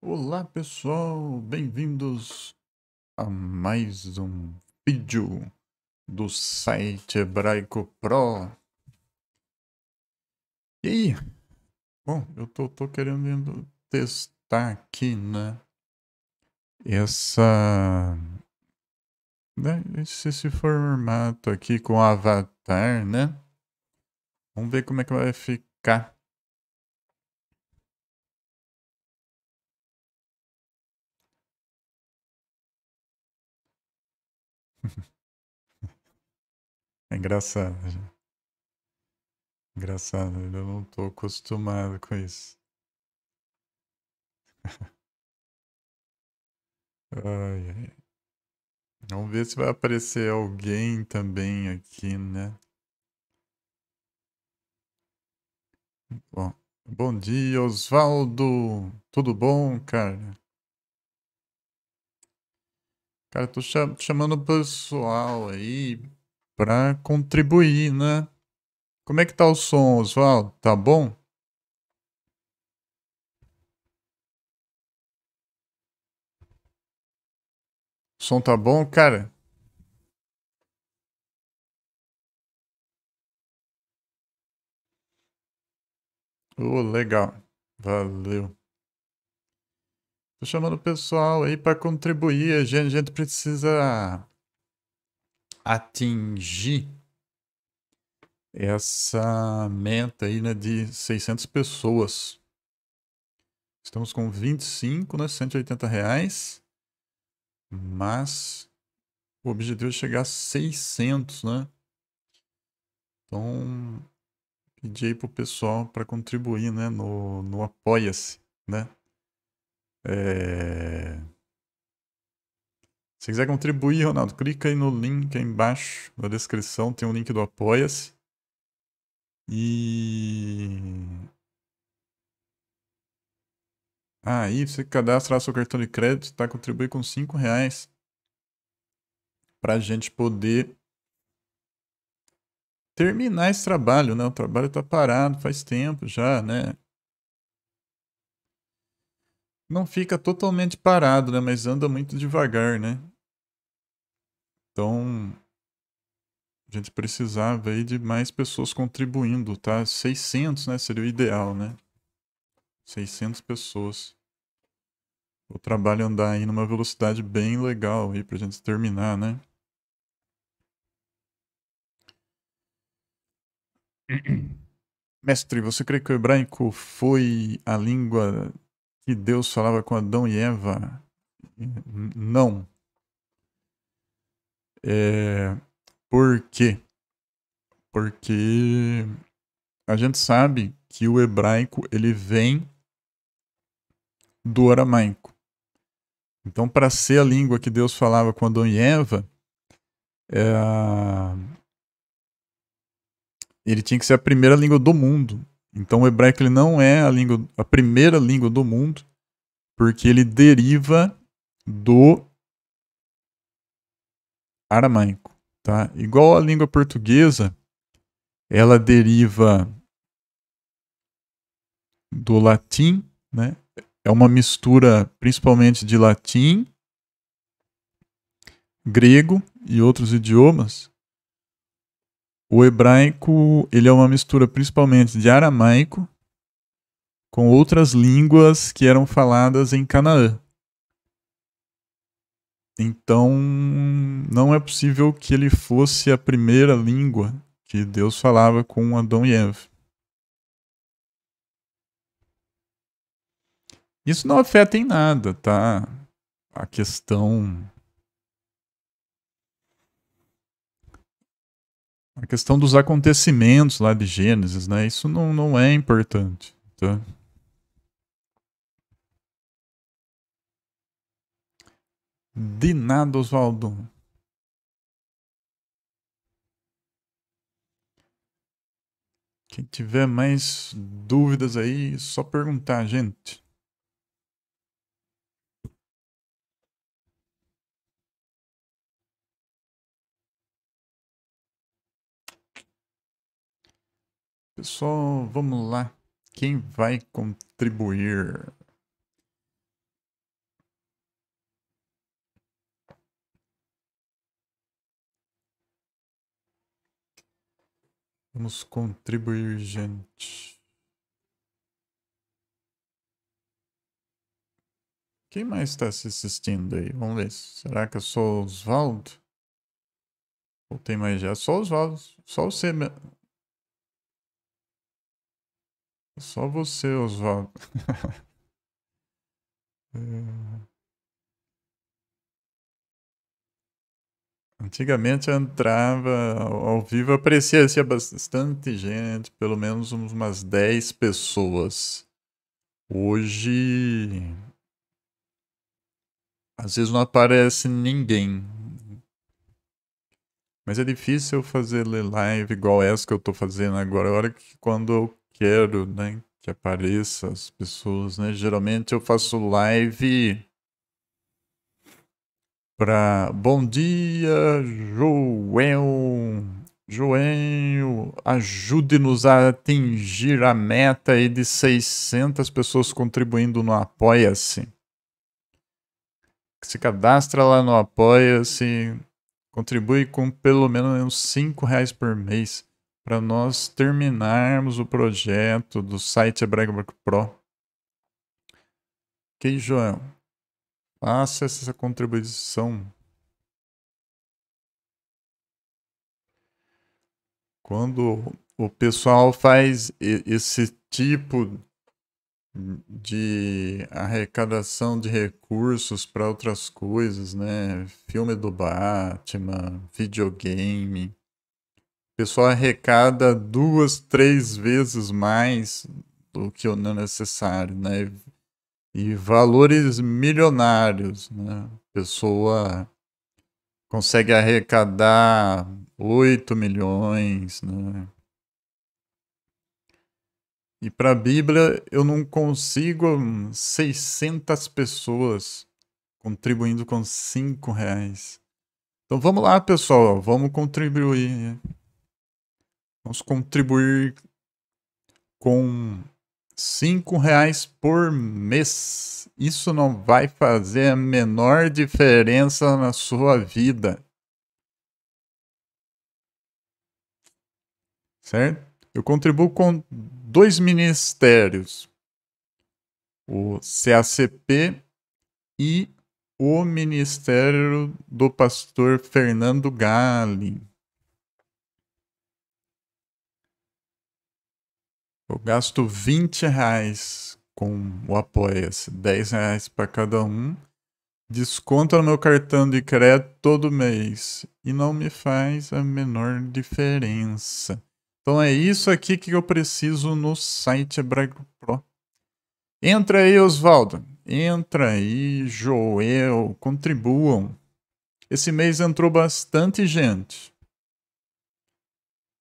Olá pessoal, bem-vindos a mais um vídeo do site Hebraico Pro. E aí? Bom, eu tô, tô querendo testar aqui, né? Essa. Né? Esse, esse formato aqui com avatar, né? Vamos ver como é que vai ficar. É engraçado. Engraçado, eu não estou acostumado com isso. Ai, ai. Vamos ver se vai aparecer alguém também aqui, né? Bom, bom dia, Osvaldo. Tudo bom, cara? Cara, tô chamando o pessoal aí pra contribuir, né? Como é que tá o som, Oswaldo? Tá bom? O som tá bom, cara? Oh, legal. Valeu. Tô chamando o pessoal aí para contribuir. A gente, a gente precisa atingir essa meta aí, né, de 600 pessoas. Estamos com 25, né, 180 reais, mas o objetivo é chegar a 600, né? Então, pedi aí pro pessoal para contribuir, né, no, no Apoia-se, né? É... Se quiser contribuir, Ronaldo, clica aí no link aí embaixo na descrição, tem o um link do Apoia-se. E. Aí você cadastra seu cartão de crédito, tá? Contribuir com 5 reais para a gente poder terminar esse trabalho, né? O trabalho está parado faz tempo já, né? Não fica totalmente parado, né? Mas anda muito devagar, né? Então, a gente precisava aí de mais pessoas contribuindo, tá? 600, né? Seria o ideal, né? 600 pessoas. O trabalho andar aí numa velocidade bem legal aí pra gente terminar, né? Mestre, você crê que o hebraico foi a língua que Deus falava com Adão e Eva? Não. É, por quê? Porque a gente sabe que o hebraico ele vem do aramaico. Então, para ser a língua que Deus falava com Adão e Eva, é, ele tinha que ser a primeira língua do mundo. Então o hebraico ele não é a, língua, a primeira língua do mundo, porque ele deriva do aramaico, tá? Igual a língua portuguesa, ela deriva do latim, né? É uma mistura principalmente de latim, grego e outros idiomas, o hebraico ele é uma mistura principalmente de aramaico com outras línguas que eram faladas em Canaã. Então, não é possível que ele fosse a primeira língua que Deus falava com Adão e Eva. Isso não afeta em nada, tá? A questão A questão dos acontecimentos lá de Gênesis, né? Isso não, não é importante. Tá? De nada, Oswaldo. Quem tiver mais dúvidas aí, é só perguntar, gente. Pessoal, vamos lá. Quem vai contribuir? Vamos contribuir, gente. Quem mais está se assistindo aí? Vamos ver. Será que eu é sou Oswaldo? Ou tem mais já? Só Osvaldo. Só você mesmo. Só você, Oswaldo. é... Antigamente eu entrava ao vivo, aparecia bastante gente, pelo menos umas 10 pessoas. Hoje. Às vezes não aparece ninguém. Mas é difícil eu fazer live igual essa que eu estou fazendo agora. A hora que quando eu quero né, que apareça as pessoas. Né? Geralmente eu faço live para Bom dia, Joel. Joel, ajude-nos a atingir a meta aí de 600 pessoas contribuindo no Apoia-se. Se cadastra lá no Apoia-se, contribui com pelo menos 5 reais por mês para nós terminarmos o projeto do site Hebraico Pro. Ok, Joel? Faça essa contribuição. Quando o pessoal faz esse tipo de arrecadação de recursos para outras coisas, né? Filme do Batman, videogame pessoal arrecada duas, três vezes mais do que o necessário, né? E valores milionários, né? A pessoa consegue arrecadar 8 milhões, né? E para a Bíblia eu não consigo 600 pessoas contribuindo com 5 reais. Então vamos lá, pessoal, vamos contribuir. Né? Vamos contribuir com cinco reais por mês. Isso não vai fazer a menor diferença na sua vida. Certo? Eu contribuo com dois ministérios, o CACP e o Ministério do Pastor Fernando Galen. Eu gasto 20 reais com o Apoia-se, 10 reais para cada um. Desconto no meu cartão de crédito todo mês e não me faz a menor diferença. Então é isso aqui que eu preciso no site Hebraico Pro. Entra aí, Osvaldo. Entra aí, Joel. Contribuam. Esse mês entrou bastante gente.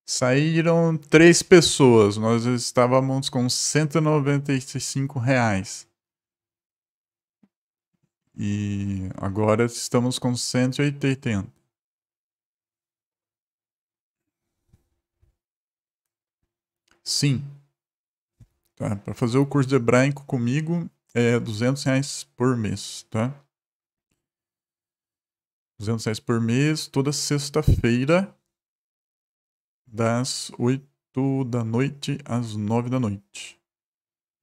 Saíram três pessoas, nós estávamos com 195 reais. E agora estamos com 180. Sim. Tá, para fazer o curso de hebraico comigo é 200 reais por mês, tá? 200 reais por mês, toda sexta-feira das 8 da noite às 9 da noite.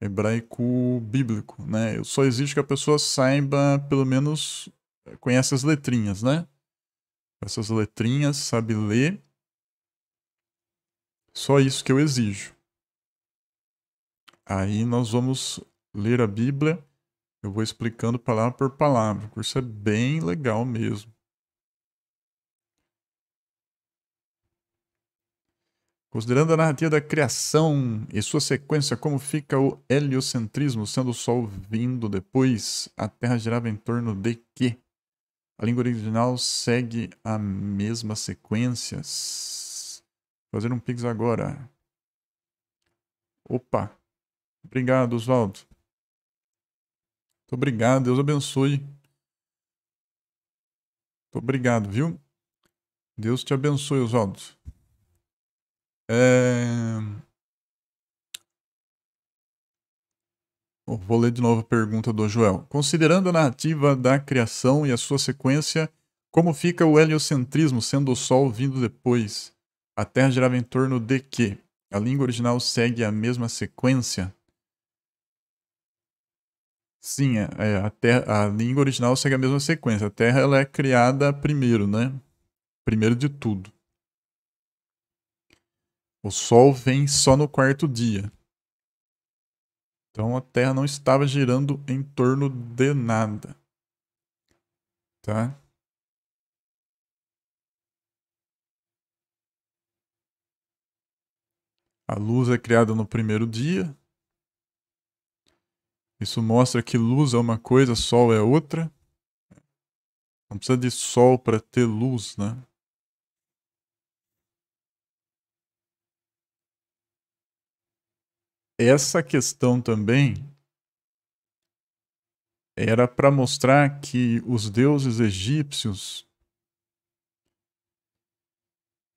Hebraico bíblico, né? Só exijo que a pessoa saiba, pelo menos, eh, conhece as letrinhas, né? Essas letrinhas, sabe ler. Só isso que eu exijo. Aí nós vamos ler a Bíblia. Eu vou explicando palavra por palavra. O curso é bem legal mesmo. Considerando a narrativa da criação e sua sequência, como fica o heliocentrismo, sendo o Sol vindo depois? A Terra girava em torno de quê? A língua original segue a mesma sequência. Fazer um pix agora. Opa! Obrigado, Oswaldo. Muito obrigado, Deus abençoe. Muito obrigado, viu? Deus te abençoe, Oswaldo. É... Vou ler de novo a pergunta do Joel. Considerando a narrativa da criação e a sua sequência, como fica o heliocentrismo, sendo o Sol vindo depois? A Terra girava em torno de quê? A língua original segue a mesma sequência? Sim, é, é a, terra, a língua original segue a mesma sequência. A Terra ela é criada primeiro, né? Primeiro de tudo. O Sol vem só no quarto dia. Então a Terra não estava girando em torno de nada. Tá? A luz é criada no primeiro dia. Isso mostra que luz é uma coisa, sol é outra. Não precisa de sol para ter luz, né? essa questão também era para mostrar que os deuses egípcios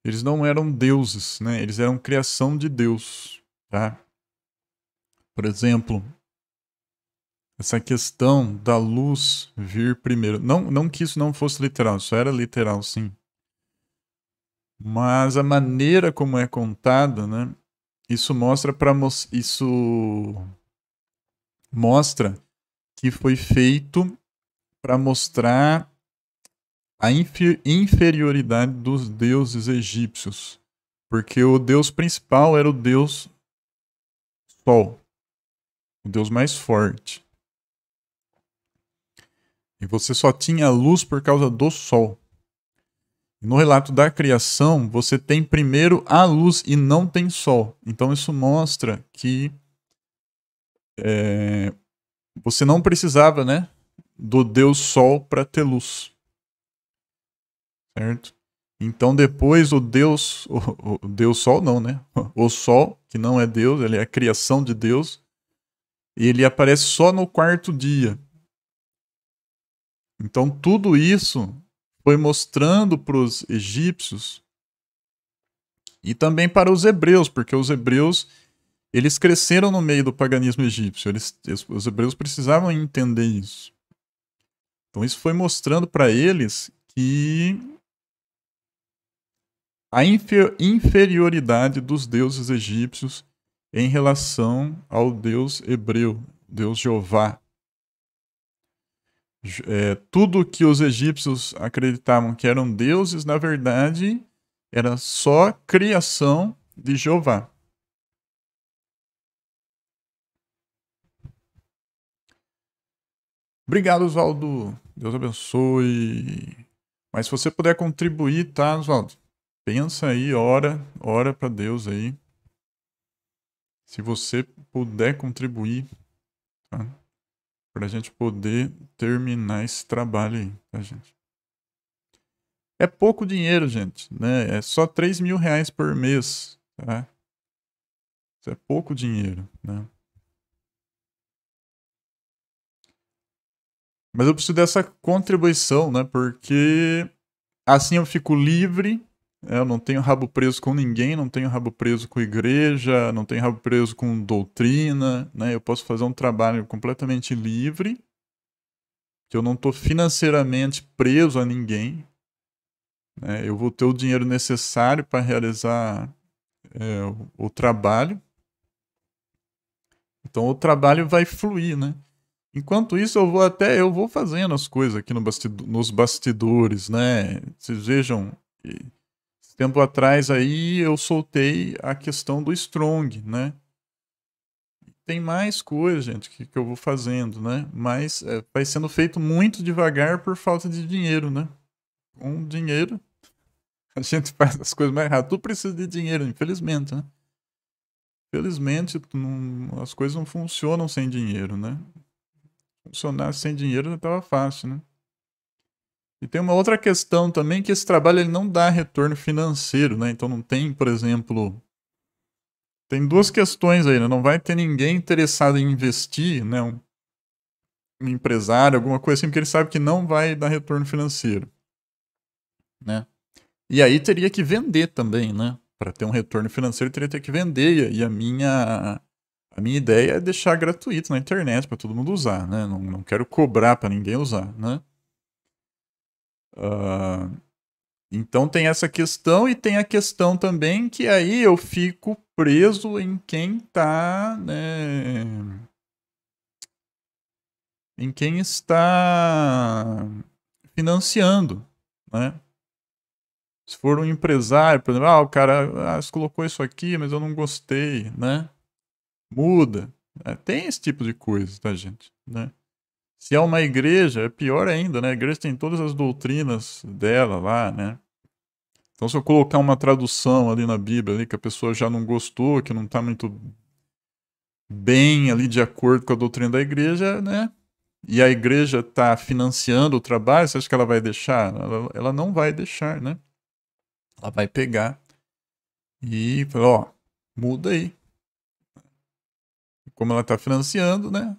eles não eram deuses, né? Eles eram criação de Deus, tá? Por exemplo, essa questão da luz vir primeiro. Não, não que isso não fosse literal, isso era literal, sim. Mas a maneira como é contada, né? Isso mostra para mo isso mostra que foi feito para mostrar a infer inferioridade dos deuses egípcios, porque o deus principal era o deus Sol, o deus mais forte. E você só tinha luz por causa do sol. No relato da criação, você tem primeiro a luz e não tem sol. Então isso mostra que é, você não precisava, né, do Deus Sol para ter luz, certo? Então depois o Deus, o, o Deus Sol não, né? O Sol que não é Deus, ele é a criação de Deus. Ele aparece só no quarto dia. Então tudo isso foi mostrando para os egípcios e também para os hebreus, porque os hebreus eles cresceram no meio do paganismo egípcio. Eles, os hebreus precisavam entender isso. Então isso foi mostrando para eles que a inferioridade dos deuses egípcios em relação ao Deus hebreu, Deus Jeová. É, tudo que os egípcios acreditavam que eram deuses, na verdade, era só criação de Jeová. Obrigado, Oswaldo. Deus abençoe. Mas se você puder contribuir, tá, Oswaldo? Pensa aí, ora, ora para Deus aí. Se você puder contribuir, tá? para a gente poder terminar esse trabalho aí, tá, gente? É pouco dinheiro, gente, né? É só 3 mil reais por mês, tá? Isso é pouco dinheiro, né? Mas eu preciso dessa contribuição, né? Porque assim eu fico livre é, eu não tenho rabo preso com ninguém, não tenho rabo preso com igreja, não tenho rabo preso com doutrina, né? Eu posso fazer um trabalho completamente livre, que eu não estou financeiramente preso a ninguém. Né? Eu vou ter o dinheiro necessário para realizar é, o, trabalho. Então o trabalho vai fluir, né? Enquanto isso, eu vou até eu vou fazendo as coisas aqui no bastido, nos bastidores, né? Vocês vejam. E tempo atrás aí eu soltei a questão do Strong, né? Tem mais coisa, gente, que, que eu vou fazendo, né? Mas é, vai sendo feito muito devagar por falta de dinheiro, né? Com dinheiro, a gente faz as coisas mais rápido. Tu precisa de dinheiro, infelizmente, né? Infelizmente, não, as coisas não funcionam sem dinheiro, né? Funcionar sem dinheiro já estava é fácil, né? E tem uma outra questão também que esse trabalho ele não dá retorno financeiro, né? Então não tem, por exemplo, tem duas questões aí, né? Não vai ter ninguém interessado em investir, né? Um, um empresário, alguma coisa assim, porque ele sabe que não vai dar retorno financeiro, né? E aí teria que vender também, né? Para ter um retorno financeiro teria que vender e a minha a minha ideia é deixar gratuito na internet para todo mundo usar, né? Não, não quero cobrar para ninguém usar, né? Uh, então tem essa questão e tem a questão também que aí eu fico preso em quem está, né, em quem está financiando, né? Se for um empresário, por exemplo, ah, o cara ah, colocou isso aqui, mas eu não gostei, né? Muda. É, tem esse tipo de coisa, tá, gente? Né? Se é uma igreja, é pior ainda, né? A igreja tem todas as doutrinas dela lá, né? Então, se eu colocar uma tradução ali na Bíblia, ali, que a pessoa já não gostou, que não está muito bem ali de acordo com a doutrina da igreja, né? E a igreja está financiando o trabalho, você acha que ela vai deixar? Ela, ela não vai deixar, né? Ela vai pegar e falar, ó, muda aí. Como ela está financiando, né?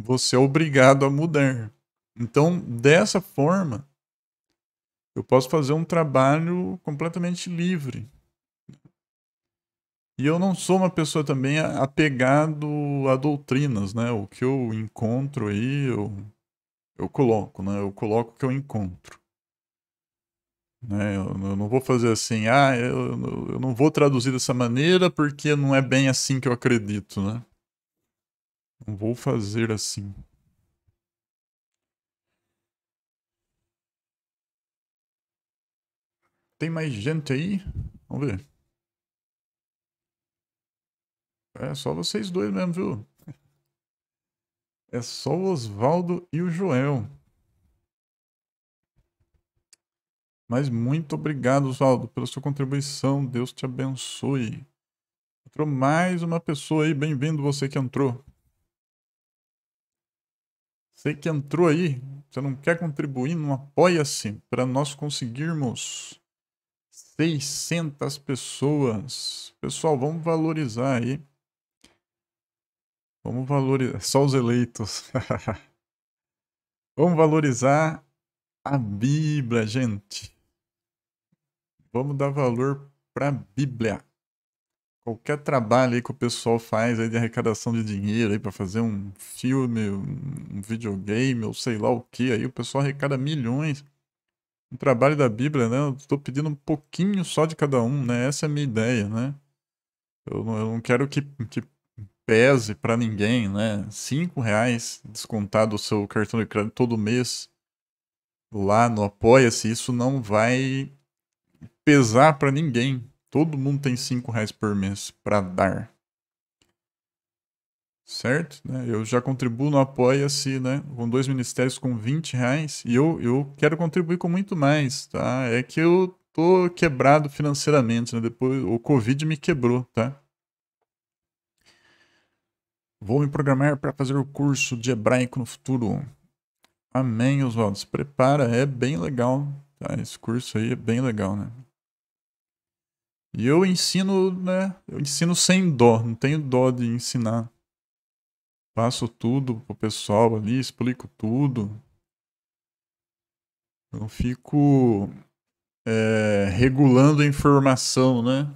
você é obrigado a mudar. Então, dessa forma, eu posso fazer um trabalho completamente livre. E eu não sou uma pessoa também apegado a doutrinas, né? O que eu encontro aí, eu, eu coloco, né? Eu coloco o que eu encontro. Né? Eu, eu não vou fazer assim, ah, eu, eu não vou traduzir dessa maneira porque não é bem assim que eu acredito, né? Não Vou fazer assim. Tem mais gente aí? Vamos ver. É só vocês dois mesmo, viu? É só o Oswaldo e o Joel. Mas muito obrigado, Oswaldo, pela sua contribuição. Deus te abençoe. Entrou mais uma pessoa aí. Bem-vindo você que entrou. Você que entrou aí, você não quer contribuir, não apoia-se para nós conseguirmos 600 pessoas. Pessoal, vamos valorizar aí. Vamos valorizar. Só os eleitos. vamos valorizar a Bíblia, gente. Vamos dar valor para a Bíblia qualquer trabalho aí que o pessoal faz aí de arrecadação de dinheiro aí para fazer um filme, um videogame ou sei lá o que aí, o pessoal arrecada milhões. Um trabalho da Bíblia, né? Eu estou pedindo um pouquinho só de cada um, né? Essa é a minha ideia, né? Eu não, eu não quero que, que pese para ninguém, né? Cinco reais descontado o seu cartão de crédito todo mês lá no Apoia-se, isso não vai pesar para ninguém, Todo mundo tem 5 reais por mês para dar. Certo? Né? Eu já contribuo no Apoia-se, né? Com dois ministérios com 20 reais. E eu, eu quero contribuir com muito mais, tá? É que eu tô quebrado financeiramente, né? Depois o Covid me quebrou, tá? Vou me programar para fazer o curso de hebraico no futuro. Amém, Oswaldo. Se prepara, é bem legal. Tá? Esse curso aí é bem legal, né? E eu ensino, né? Eu ensino sem dó, não tenho dó de ensinar. Passo tudo pro pessoal ali, explico tudo. Não fico é, regulando a informação, né?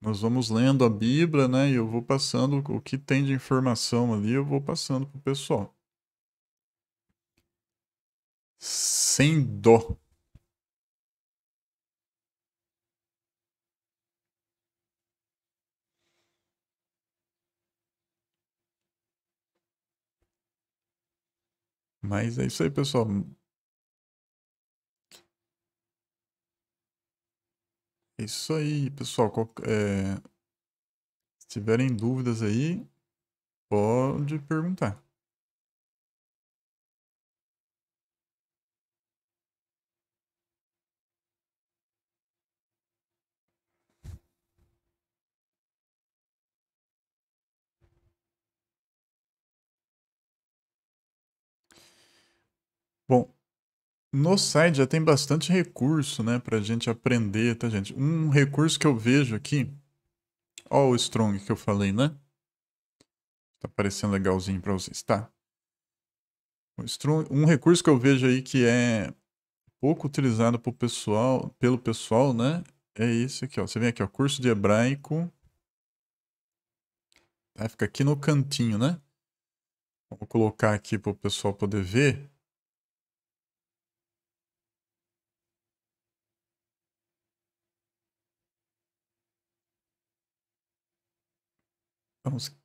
Nós vamos lendo a Bíblia, né? E eu vou passando o que tem de informação ali, eu vou passando pro pessoal. Sem dó. Mas é isso aí, pessoal. É isso aí, pessoal. É... Se tiverem dúvidas aí, pode perguntar. No site já tem bastante recurso, né, pra gente aprender, tá, gente? Um recurso que eu vejo aqui, ó o Strong que eu falei, né? Tá parecendo legalzinho pra vocês, tá? Strong, um recurso que eu vejo aí que é pouco utilizado pro pessoal, pelo pessoal, né, é esse aqui, ó. Você vem aqui, ó, curso de hebraico. Tá? Fica aqui no cantinho, né? Vou colocar aqui pro pessoal poder ver. Vamos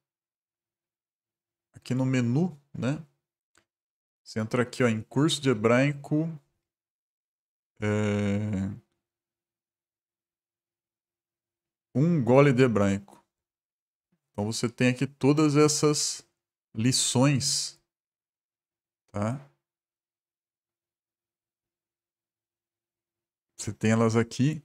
aqui no menu, né? Você entra aqui ó, em curso de hebraico. É... Um gole de hebraico. Então você tem aqui todas essas lições, tá? Você tem elas aqui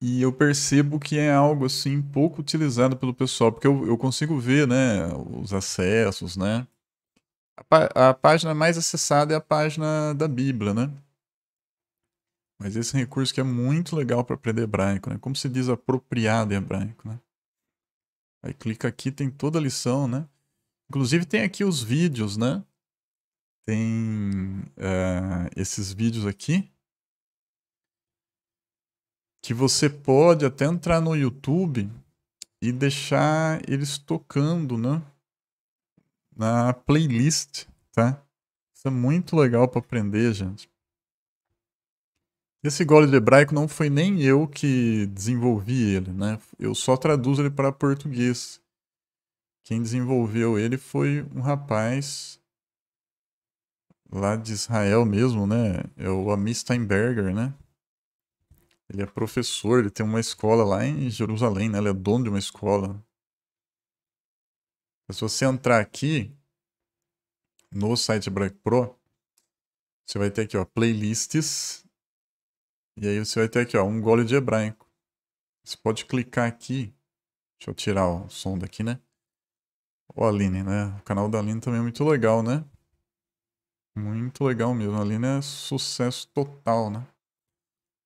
E eu percebo que é algo assim pouco utilizado pelo pessoal, porque eu, eu consigo ver, né, os acessos, né? A, a, página mais acessada é a página da Bíblia, né? Mas esse recurso que é muito legal para aprender hebraico, né? Como se diz apropriado em hebraico, né? Aí clica aqui, tem toda a lição, né? Inclusive tem aqui os vídeos, né? Tem uh, esses vídeos aqui que você pode até entrar no YouTube e deixar eles tocando, né? Na playlist, tá? Isso é muito legal para aprender, gente. Esse gole de hebraico não foi nem eu que desenvolvi ele, né? Eu só traduzo ele para português. Quem desenvolveu ele foi um rapaz lá de Israel mesmo, né? É o Ami Steinberger, né? Ele é professor, ele tem uma escola lá em Jerusalém, né? Ele é dono de uma escola. Se você entrar aqui no site Hebraico Pro, você vai ter aqui, ó, playlists. E aí você vai ter aqui, ó, um gole de hebraico. Você pode clicar aqui. Deixa eu tirar o som daqui, né? O Aline, né? O canal da Aline também é muito legal, né? Muito legal mesmo. A Aline é sucesso total, né?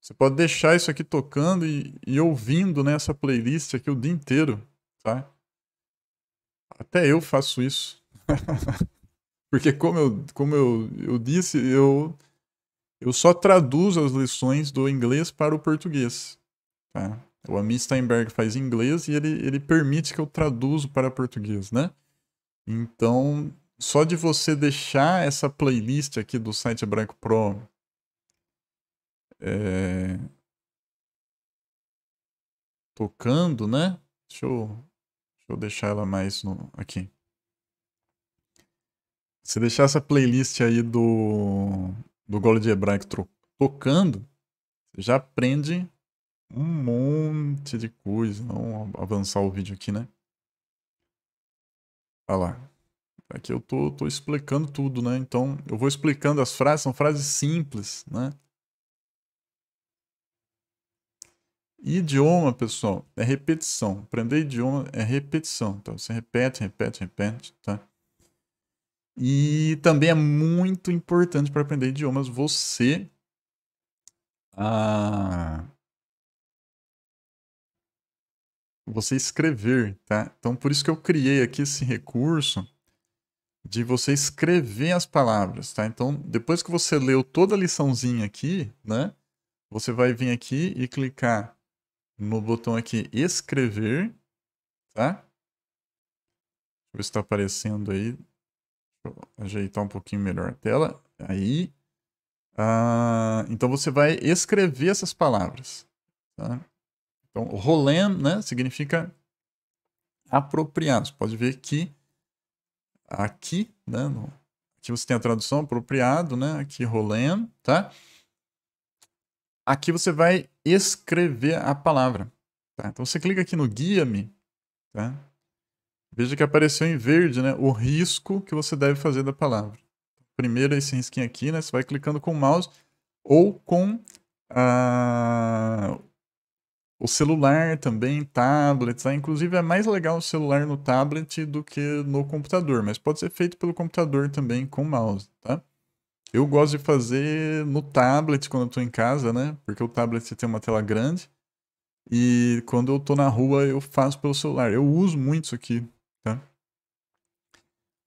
Você pode deixar isso aqui tocando e, e ouvindo nessa né, playlist aqui o dia inteiro, tá? Até eu faço isso. Porque como eu, como eu, eu disse, eu, eu só traduzo as lições do inglês para o português. Tá? O Ami Steinberg faz inglês e ele, ele permite que eu traduzo para português, né? Então, só de você deixar essa playlist aqui do site Branco Pro é, tocando, né? Deixa eu, deixa eu deixar ela mais no, aqui. Se deixar essa playlist aí do, do Gole de Hebraico to, tocando, você já aprende um monte de coisa. Vamos avançar o vídeo aqui, né? Olha lá. Aqui eu tô, tô explicando tudo, né? Então, eu vou explicando as frases, são frases simples, né? Idioma, pessoal, é repetição. Aprender idioma é repetição. Então, você repete, repete, repete, tá? E também é muito importante para aprender idiomas você ah, você escrever, tá? Então por isso que eu criei aqui esse recurso de você escrever as palavras, tá? Então depois que você leu toda a liçãozinha aqui, né? Você vai vir aqui e clicar no botão aqui escrever, tá? Deixa eu ver se tá aparecendo aí. Deixa eu ajeitar um pouquinho melhor a tela. Aí. Ah, então você vai escrever essas palavras. Tá? Então, rolem né, significa apropriado. Você pode ver que aqui, né, no, aqui você tem a tradução apropriado, né, aqui rolem tá? Aqui você vai escrever a palavra. Tá? Então você clica aqui no guia-me, tá? veja que apareceu em verde né, o risco que você deve fazer da palavra. Primeiro esse risquinho aqui, né, você vai clicando com o mouse ou com ah, o celular também, tablets. Tá? Inclusive é mais legal o celular no tablet do que no computador, mas pode ser feito pelo computador também com o mouse. Tá? Eu gosto de fazer no tablet quando eu tô em casa, né? Porque o tablet tem uma tela grande. E quando eu tô na rua, eu faço pelo celular. Eu uso muito isso aqui, tá?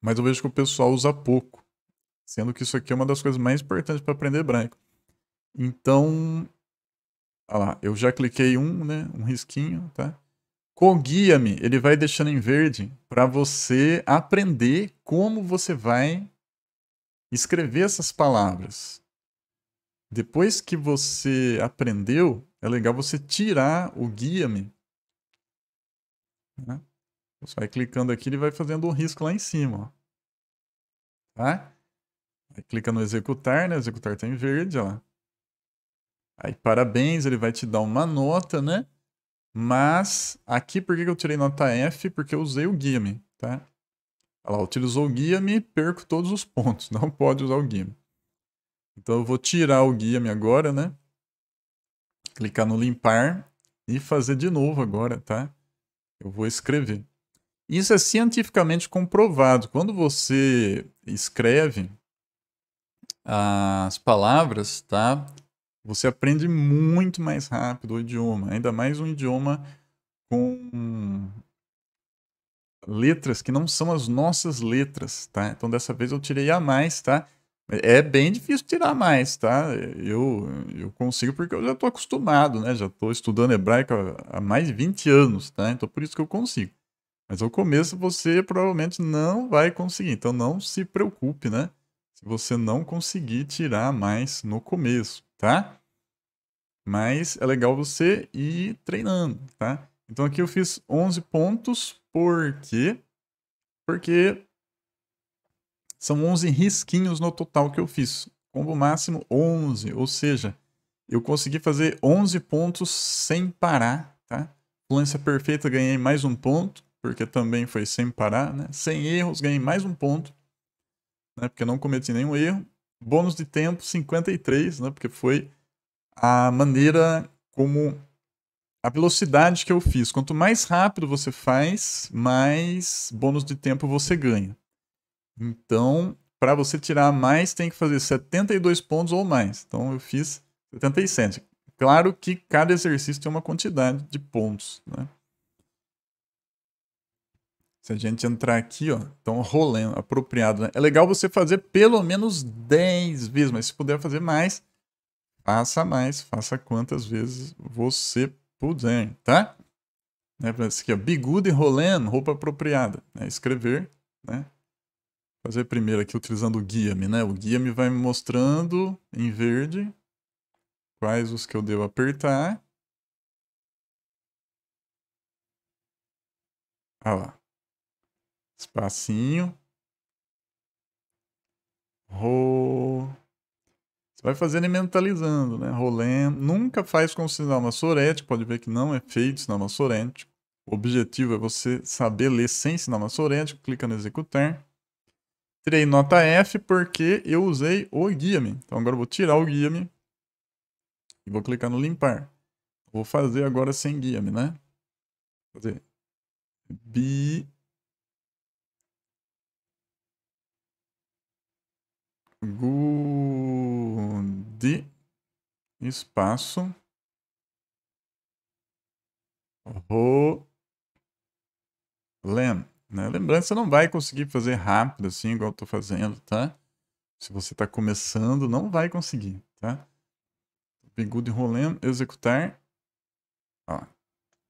Mas eu vejo que o pessoal usa pouco. Sendo que isso aqui é uma das coisas mais importantes para aprender branco. Então, olha lá, eu já cliquei um, né? Um risquinho, tá? Com guia me ele vai deixando em verde para você aprender como você vai escrever essas palavras. Depois que você aprendeu, é legal você tirar o guia-me. Né? Você vai clicando aqui, ele vai fazendo um risco lá em cima. Ó. Tá? Aí clica no executar, né? Executar está em verde, ó. Aí parabéns, ele vai te dar uma nota, né? Mas aqui por que eu tirei nota F? Porque eu usei o guia-me, tá? ela utilizou o guia-me, perco todos os pontos. Não pode usar o guia-me. Então eu vou tirar o guia-me agora, né? Clicar no limpar e fazer de novo agora, tá? Eu vou escrever. Isso é cientificamente comprovado. Quando você escreve as palavras, tá? Você aprende muito mais rápido o idioma, ainda mais um idioma com letras que não são as nossas letras, tá? Então dessa vez eu tirei a mais, tá? É bem difícil tirar mais, tá? Eu, eu consigo porque eu já estou acostumado, né? Já estou estudando hebraico há mais de 20 anos, tá? Então por isso que eu consigo. Mas ao começo você provavelmente não vai conseguir, então não se preocupe, né? Se você não conseguir tirar mais no começo, tá? Mas é legal você ir treinando, tá? Então aqui eu fiz 11 pontos por quê? Porque são 11 risquinhos no total que eu fiz. Combo máximo 11, ou seja, eu consegui fazer 11 pontos sem parar, tá? Fluência perfeita ganhei mais um ponto, porque também foi sem parar, né? Sem erros ganhei mais um ponto, né? Porque eu não cometi nenhum erro. Bônus de tempo 53, né? Porque foi a maneira como a velocidade que eu fiz. Quanto mais rápido você faz, mais bônus de tempo você ganha. Então, para você tirar mais, tem que fazer 72 pontos ou mais. Então, eu fiz 77. Claro que cada exercício tem uma quantidade de pontos. Né? Se a gente entrar aqui, ó, então tá rolando, apropriado. Né? É legal você fazer pelo menos 10 vezes, mas se puder fazer mais, faça mais, faça quantas vezes você Pudding, tá? Né, isso aqui, Be good roupa apropriada. Né? Escrever, né? Fazer primeiro aqui utilizando o guia-me, né? O guia-me vai me mostrando em verde quais os que eu devo apertar. Olha lá. Espacinho. Ro vai fazendo e mentalizando, né? Rolando. Nunca faz com sinal maçorético, pode ver que não é feito sinal maçorético. O objetivo é você saber ler sem sinal maçorético, clica no executar. Tirei nota F porque eu usei o guia-me. Então agora eu vou tirar o guia-me e vou clicar no limpar. Vou fazer agora sem guia-me, né? Vou fazer Good. Espaço. rolando, Né? Lembrando, você não vai conseguir fazer rápido assim, igual eu tô fazendo, tá? Se você está começando, não vai conseguir, tá? Good rolando executar. Ó,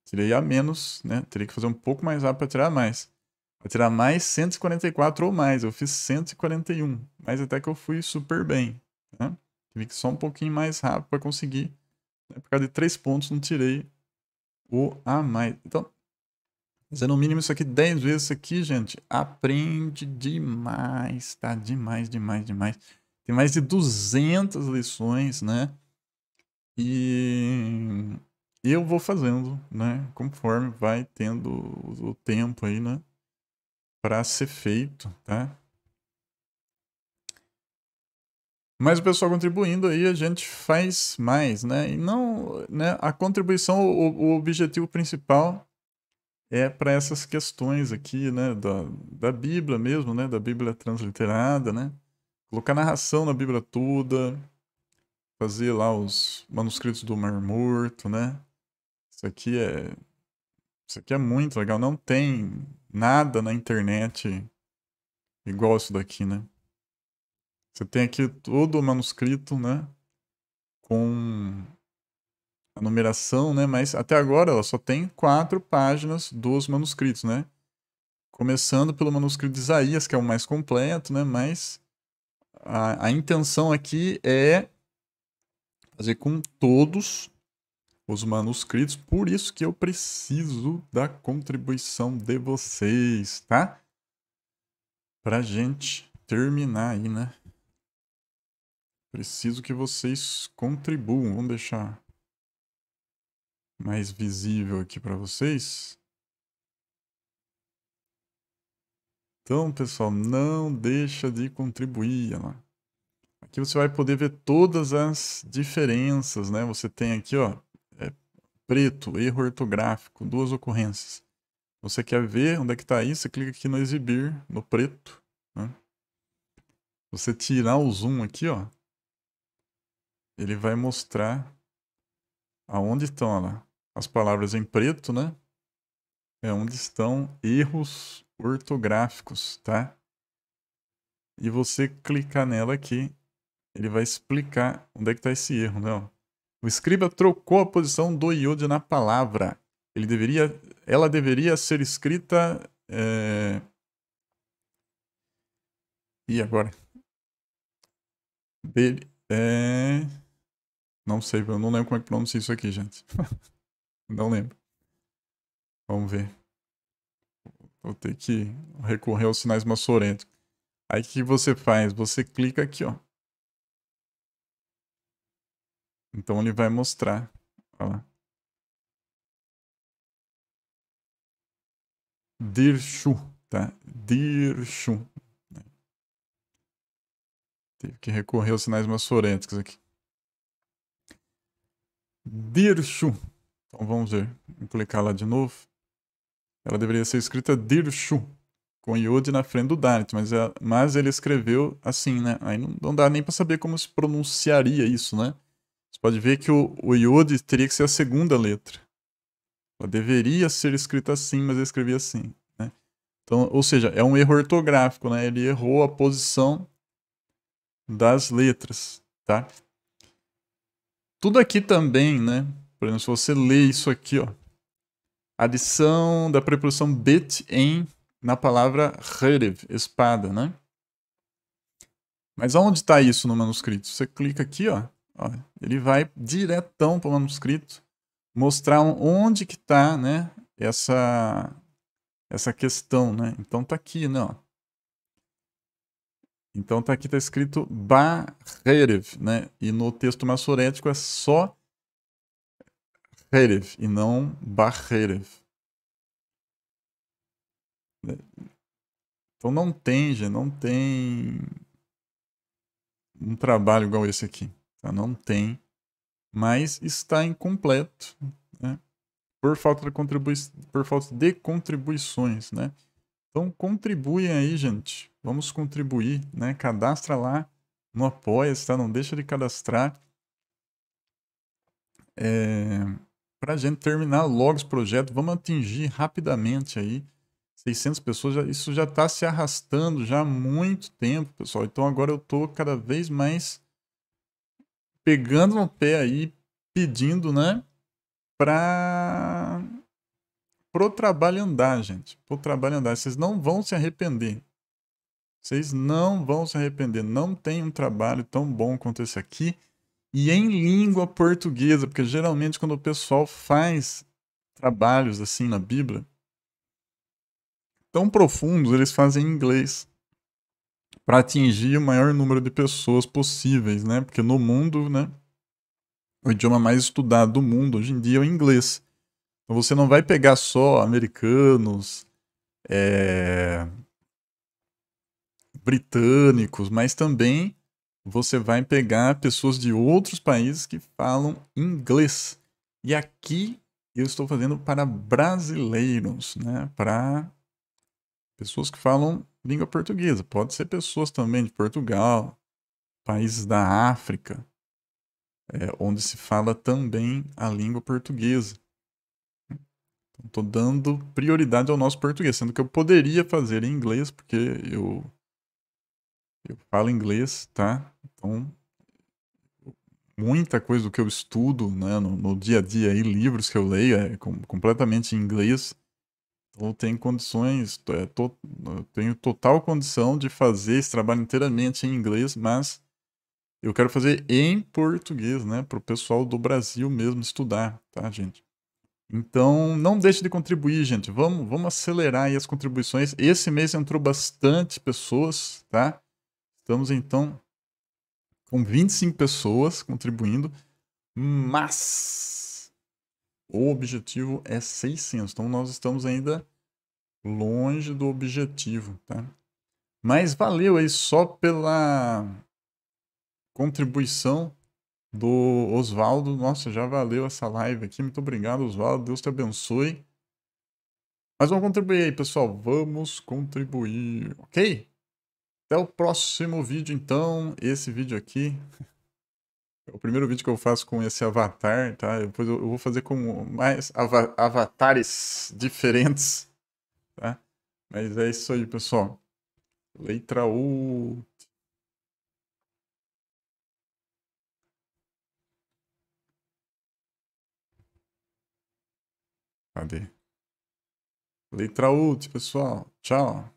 tirei a menos, né? Teria que fazer um pouco mais rápido para tirar mais. Vai tirar mais 144 ou mais. Eu fiz 141. Mas até que eu fui super bem. Né? Tive que só um pouquinho mais rápido para conseguir. Né? Por causa de 3 pontos, não tirei o a mais. Então, fazendo no mínimo isso aqui 10 vezes isso aqui, gente. Aprende demais, tá? Demais, demais, demais. Tem mais de 200 lições, né? E eu vou fazendo, né? Conforme vai tendo o tempo aí, né? para ser feito, tá? Mas o pessoal contribuindo aí, a gente faz mais, né? E não, né? A contribuição, o, o objetivo principal é para essas questões aqui, né? Da, da Bíblia mesmo, né? Da Bíblia transliterada, né? Colocar narração na Bíblia toda, fazer lá os manuscritos do Mar Morto, né? Isso aqui é, isso aqui é muito legal. Não tem nada na internet igual isso daqui, né? Você tem aqui todo o manuscrito, né? Com a numeração, né? Mas até agora ela só tem quatro páginas dos manuscritos, né? Começando pelo manuscrito de Isaías, que é o mais completo, né? Mas a, a intenção aqui é fazer com todos os manuscritos, por isso que eu preciso da contribuição de vocês, tá? Pra gente terminar aí, né? Preciso que vocês contribuam. Vamos deixar mais visível aqui para vocês. Então, pessoal, não deixa de contribuir. Aqui você vai poder ver todas as diferenças, né? Você tem aqui, ó, preto, erro ortográfico, duas ocorrências. Você quer ver onde é que está isso? Você clica aqui no exibir, no preto. Né? Você tirar o zoom aqui, ó, ele vai mostrar aonde estão as palavras em preto, né? É onde estão erros ortográficos, tá? E você clicar nela aqui, ele vai explicar onde é que está esse erro, né? Ó. O escriba trocou a posição do iod na palavra. Ele deveria, ela deveria ser escrita. É... E agora? Dele. É... Não sei, eu não lembro como é que pronuncia isso aqui, gente. não lembro. Vamos ver. Vou ter que recorrer aos sinais maçorentos. Aí o que você faz? Você clica aqui, ó. Então ele vai mostrar. Olha lá. Dirshu, tá? Dirshu. Teve que recorrer aos sinais maçoréticos aqui. Dirshu. Então vamos ver. Vou clicar lá de novo. Ela deveria ser escrita Dirshu, com Yod na frente do Dart, mas, é, mas ele escreveu assim, né? Aí não, não dá nem para saber como se pronunciaria isso, né? Você pode ver que o, o Yod teria que ser a segunda letra. Ela deveria ser escrita assim, mas eu escrevi assim. Né? Então, ou seja, é um erro ortográfico, né? Ele errou a posição das letras, tá? Tudo aqui também, né? Por exemplo, se você lê isso aqui, ó. Adição da preposição bet em na palavra rerev, espada, né? Mas aonde está isso no manuscrito? Você clica aqui, ó ele vai diretão para o manuscrito, mostrar onde que está né, essa, essa questão. Né? Então está aqui, né? Ó. Então está aqui, está escrito Barev, né? E no texto maçorético é só Rerev e não Barev. Então não tem, já não tem um trabalho igual esse aqui. Não tem, mas está incompleto né? por, falta de contribui por falta de contribuições. Né? Então contribuem aí, gente. Vamos contribuir, né? Cadastra lá no Apoia-se, tá? Não deixa de cadastrar. É... Para a gente terminar logo esse projeto, vamos atingir rapidamente aí 600 pessoas. Já, isso já está se arrastando já há muito tempo, pessoal. Então agora eu estou cada vez mais pegando no pé aí, pedindo, né, para pro trabalho andar, gente. Pro trabalho andar. Vocês não vão se arrepender. Vocês não vão se arrepender. Não tem um trabalho tão bom quanto esse aqui. E em língua portuguesa, porque geralmente quando o pessoal faz trabalhos assim na Bíblia, tão profundos, eles fazem em inglês para atingir o maior número de pessoas possíveis, né? Porque no mundo, né, o idioma mais estudado do mundo hoje em dia é o inglês. Então você não vai pegar só americanos, é... britânicos, mas também você vai pegar pessoas de outros países que falam inglês. E aqui eu estou fazendo para brasileiros, né? Para pessoas que falam língua portuguesa. Pode ser pessoas também de Portugal, países da África, é, onde se fala também a língua portuguesa. Estou então, dando prioridade ao nosso português, sendo que eu poderia fazer em inglês, porque eu, eu falo inglês, tá? Então, muita coisa do que eu estudo né, no, no dia a dia, aí, livros que eu leio, é com, completamente em inglês. Ou então, tem condições, é, to, tenho total condição de fazer esse trabalho inteiramente em inglês, mas eu quero fazer em português, né? Para o pessoal do Brasil mesmo estudar, tá, gente? Então, não deixe de contribuir, gente. Vamos, vamos acelerar aí as contribuições. Esse mês entrou bastante pessoas, tá? Estamos então com 25 pessoas contribuindo, mas o objetivo é 600. Então, nós estamos ainda longe do objetivo, tá? Mas valeu aí só pela contribuição do Oswaldo. Nossa, já valeu essa live aqui. Muito obrigado, Oswaldo. Deus te abençoe. Mas vamos contribuir aí, pessoal. Vamos contribuir, ok? Até o próximo vídeo, então. Esse vídeo aqui o primeiro vídeo que eu faço com esse avatar, tá? Depois eu, vou fazer com mais avatares diferentes, tá? Mas é isso aí, pessoal. Letra U. Cadê? Letra U, pessoal. Tchau.